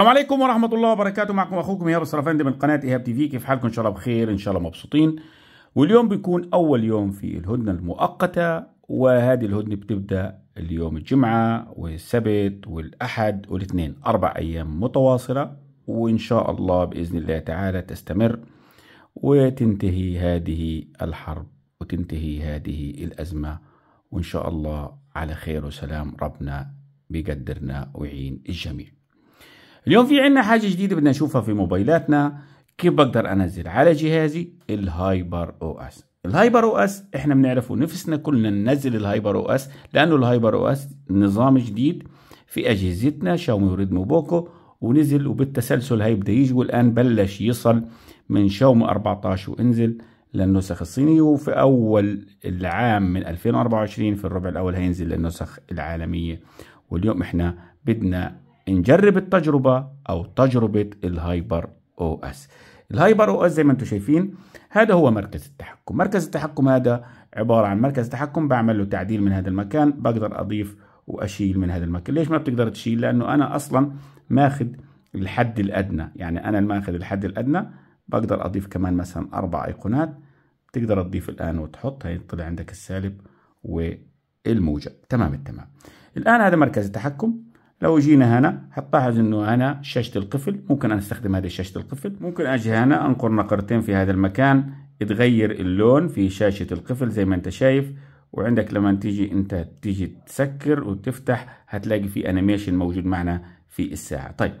السلام عليكم ورحمة الله وبركاته معكم أخوكم إيهاب السرفندي من قناة إيهاب تي في كيف حالكم إن شاء الله بخير إن شاء الله مبسوطين واليوم بيكون أول يوم في الهدنة المؤقتة وهذه الهدنة بتبدأ اليوم الجمعة والسبت والأحد والاثنين أربع أيام متواصلة وإن شاء الله بإذن الله تعالى تستمر وتنتهي هذه الحرب وتنتهي هذه الأزمة وإن شاء الله على خير وسلام ربنا بيقدرنا ويعين الجميع اليوم في عنا حاجة جديدة بدنا نشوفها في موبايلاتنا كيف بقدر انزل على جهازي الهايبر او اس الهايبر او اس احنا بنعرفه نفسنا كلنا ننزل الهايبر او اس لانه الهايبر او اس نظام جديد في اجهزتنا شاومي وريدمي بوكو ونزل وبالتسلسل هيبدا يجي والان بلش يصل من شاومي 14 وانزل للنسخ الصينية وفي أول العام من 2024 في الربع الأول هينزل للنسخ العالمية واليوم إحنا بدنا نجرب التجربة أو تجربة الهايبر او اس الهايبر او اس زي ما انتم شايفين هذا هو مركز التحكم مركز التحكم هذا عبارة عن مركز تحكم بعمل له تعديل من هذا المكان بقدر أضيف وأشيل من هذا المكان ليش ما بتقدر تشيل لأنه أنا أصلا ماخد الحد الأدنى يعني أنا ماخد الحد الأدنى بقدر أضيف كمان مثلا أربع أيقونات تقدر تضيف الآن وتحط طلع عندك السالب والموجب تمام التمام الآن هذا مركز التحكم لو جينا هنا حتلاحظ انه هنا شاشه القفل ممكن انا استخدم هذه شاشه القفل ممكن اجي هنا انقر نقرتين في هذا المكان تغير اللون في شاشه القفل زي ما انت شايف وعندك لما تيجي انت تيجي تسكر وتفتح هتلاقي في انيميشن موجود معنا في الساعه طيب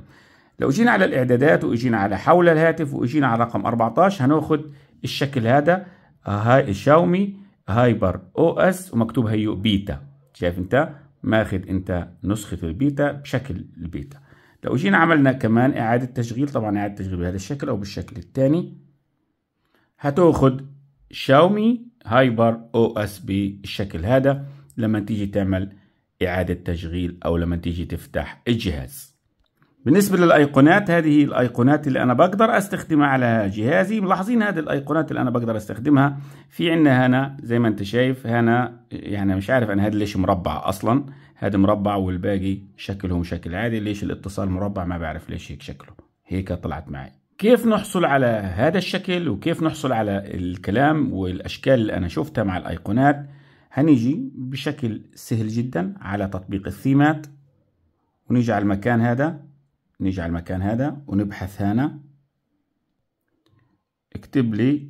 لو جينا على الاعدادات واجينا على حول الهاتف واجينا على رقم 14 هناخد الشكل هذا آه، هاي شاومي هايبر او اس ومكتوب هيو بيتا شايف انت ماخد انت نسخة البيتا بشكل البيتا لو جينا عملنا كمان اعادة تشغيل طبعا اعادة تشغيل بهذا الشكل او بالشكل الثاني هتاخد شاومي هايبر او اس بي بالشكل هذا لما تيجي تعمل اعادة تشغيل او لما تيجي تفتح الجهاز بالنسبة للأيقونات هذه الأيقونات اللي أنا بقدر أستخدمها على جهازي ملاحظين هذه الأيقونات اللي أنا بقدر أستخدمها في عندنا هنا زي ما أنت شايف هنا يعني مش عارف أنا هذا ليش مربع أصلا هذا مربع والباقي شكلهم شكل عادي ليش الاتصال مربع ما بعرف ليش هيك شكله هيك طلعت معي كيف نحصل على هذا الشكل وكيف نحصل على الكلام والأشكال اللي أنا شفتها مع الأيقونات هنيجي بشكل سهل جدا على تطبيق الثيمات ونيجي على المكان هذا نيجي على المكان هذا ونبحث هنا اكتب لي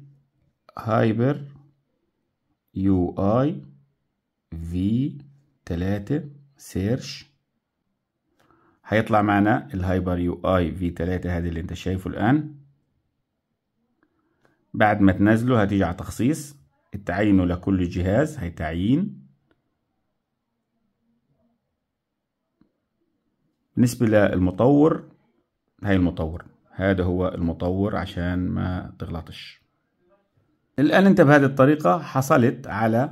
هايبر يو اي في 3 سيرش هيطلع معنا الهايبر يو اي في 3 هذه اللي انت شايفه الان بعد ما تنزله هتيجي على تخصيص التعين لكل جهاز هي تعيين بالنسبة للمطور هاي المطور هذا هو المطور عشان ما تغلطش الآن أنت بهذه الطريقة حصلت على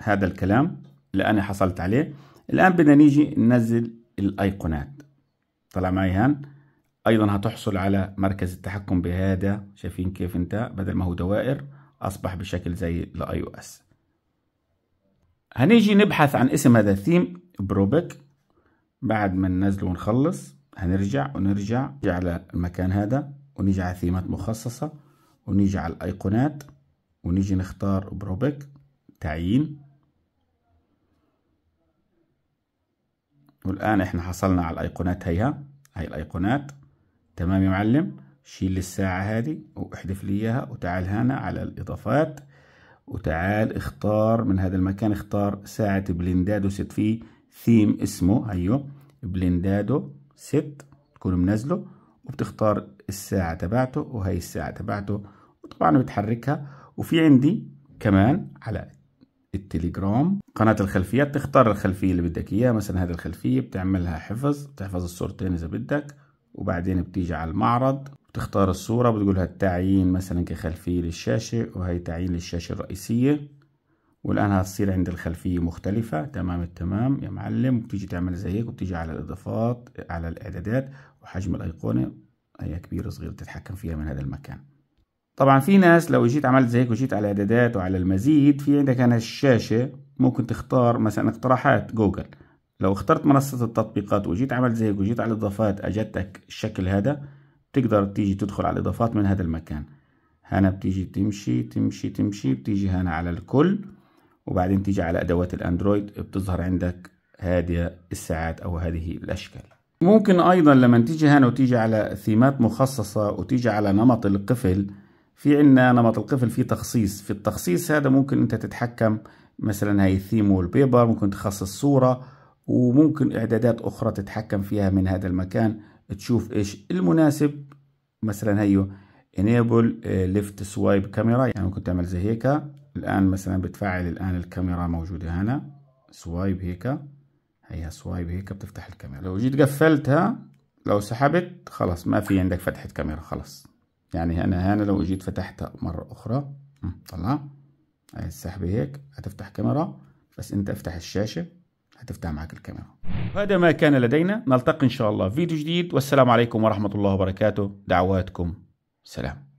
هذا الكلام اللي أنا حصلت عليه الآن بدنا نيجي ننزل الأيقونات طلع معي هان أيضا هتحصل على مركز التحكم بهذا شايفين كيف أنت بدل ما هو دوائر أصبح بشكل زي الأي او اس هنيجي نبحث عن اسم هذا الثيم بروبك بعد ما ننزل ونخلص هنرجع ونرجع على المكان هذا ونيجي على ثيمات مخصصة ونيجي على الأيقونات ونيجي نختار بروبك تعيين والآن إحنا حصلنا على الأيقونات هيها هاي الأيقونات تمام يا معلم شيل الساعة هذه واحذف لي إياها وتعال هنا على الإضافات وتعال اختار من هذا المكان اختار ساعة بلندادو وست فيه ثيم اسمه ايوه بلندادو ست تكون منزله وبتختار الساعة تبعته وهي الساعة تبعته وطبعا بتحركها وفي عندي كمان على التليجرام قناة الخلفيات تختار الخلفية اللي بدك إياها مثلا هذه الخلفية بتعملها حفظ بتحفظ الصورتين إذا بدك وبعدين بتيجي على المعرض بتختار الصورة بتقولها التعيين مثلا كخلفية للشاشة وهي تعيين للشاشة الرئيسية والآن هتصير عند الخلفية مختلفة تمام التمام يا معلم بتيجي تعمل زيك وبتيجي على الإضافات على الإعدادات وحجم الأيقونة هي كبيرة صغيرة تتحكم فيها من هذا المكان طبعا في ناس لو جيت عملت زيك وجيت على الإعدادات وعلى المزيد في عندك أنا الشاشة ممكن تختار مثلا اقتراحات جوجل لو اخترت منصة التطبيقات وجيت عملت زيك وجيت على الإضافات أجتك الشكل هذا تقدر تيجي تدخل على الإضافات من هذا المكان هنا بتيجي تمشي تمشي تمشي بتيجي هنا على الكل وبعدين تيجي على أدوات الأندرويد بتظهر عندك هذه الساعات أو هذه الأشكال ممكن أيضا لما تيجي هنا وتيجي على ثيمات مخصصة وتيجي على نمط القفل في عنا نمط القفل فيه تخصيص في التخصيص هذا ممكن أنت تتحكم مثلا هاي الثيم والبيبر ممكن تخصص صورة وممكن إعدادات أخرى تتحكم فيها من هذا المكان تشوف إيش المناسب مثلا هيو enable ليفت eh, swipe camera يعني ممكن تعمل زي هيك الآن مثلا بتفعل الآن الكاميرا موجودة هنا سوايب هيك هيها سوايب هيك بتفتح الكاميرا لو جيت قفلتها لو سحبت خلاص ما في عندك فتحة كاميرا خلاص يعني أنا هنا لو جيت فتحتها مرة أخرى طلع هاي السحبة هيك هتفتح كاميرا بس أنت افتح الشاشة هتفتح معك الكاميرا هذا ما كان لدينا نلتقي إن شاء الله فيديو جديد والسلام عليكم ورحمة الله وبركاته دعواتكم سلام